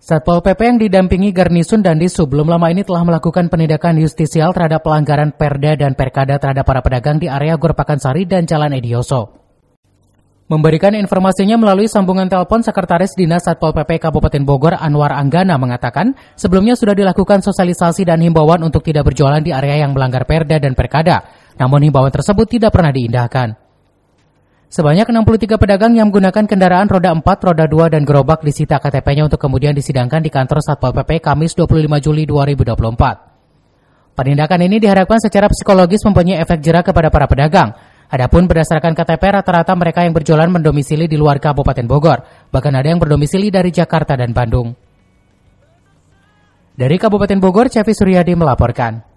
Satpol PP yang didampingi Garnisun dan Disu belum lama ini telah melakukan penindakan justisial terhadap pelanggaran Perda dan Perkada terhadap para pedagang di area Gor Sari dan Jalan Edioso. Memberikan informasinya melalui sambungan telepon Sekretaris Dinas Satpol PP Kabupaten Bogor Anwar Anggana mengatakan, sebelumnya sudah dilakukan sosialisasi dan himbauan untuk tidak berjualan di area yang melanggar Perda dan Perkada. Namun himbauan tersebut tidak pernah diindahkan. Sebanyak 63 pedagang yang menggunakan kendaraan roda 4, roda 2, dan gerobak disita KTP-nya untuk kemudian disidangkan di kantor Satpol PP Kamis 25 Juli 2024. Penindakan ini diharapkan secara psikologis mempunyai efek jerak kepada para pedagang. Adapun berdasarkan KTP, rata-rata mereka yang berjualan mendomisili di luar Kabupaten Bogor, bahkan ada yang berdomisili dari Jakarta dan Bandung. Dari Kabupaten Bogor, Cevi Suryadi melaporkan.